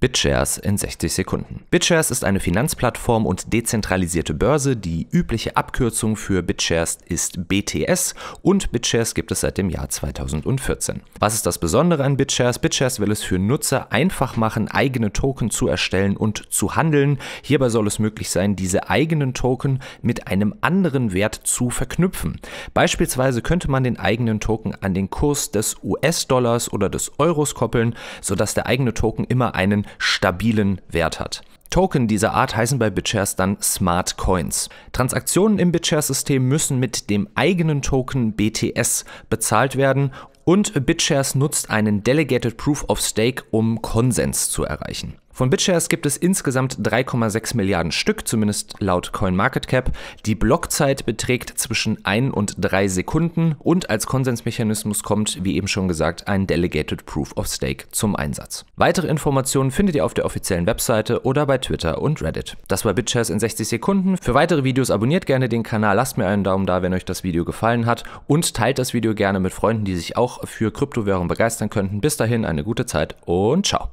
BitShares in 60 Sekunden. BitShares ist eine Finanzplattform und dezentralisierte Börse. Die übliche Abkürzung für BitShares ist BTS und BitShares gibt es seit dem Jahr 2014. Was ist das Besondere an BitShares? BitShares will es für Nutzer einfach machen, eigene Token zu erstellen und zu handeln. Hierbei soll es möglich sein, diese eigenen Token mit einem anderen Wert zu verknüpfen. Beispielsweise könnte man den eigenen Token an den Kurs des US-Dollars oder des Euros koppeln, sodass der eigene Token immer einen stabilen Wert hat. Token dieser Art heißen bei BitShares dann Smart Coins. Transaktionen im BitShares-System müssen mit dem eigenen Token BTS bezahlt werden und BitShares nutzt einen Delegated Proof of Stake, um Konsens zu erreichen. Von BitShares gibt es insgesamt 3,6 Milliarden Stück, zumindest laut CoinMarketCap. Die Blockzeit beträgt zwischen 1 und 3 Sekunden und als Konsensmechanismus kommt, wie eben schon gesagt, ein Delegated Proof of Stake zum Einsatz. Weitere Informationen findet ihr auf der offiziellen Webseite oder bei Twitter und Reddit. Das war BitShares in 60 Sekunden. Für weitere Videos abonniert gerne den Kanal, lasst mir einen Daumen da, wenn euch das Video gefallen hat und teilt das Video gerne mit Freunden, die sich auch für Kryptowährungen begeistern könnten. Bis dahin eine gute Zeit und ciao.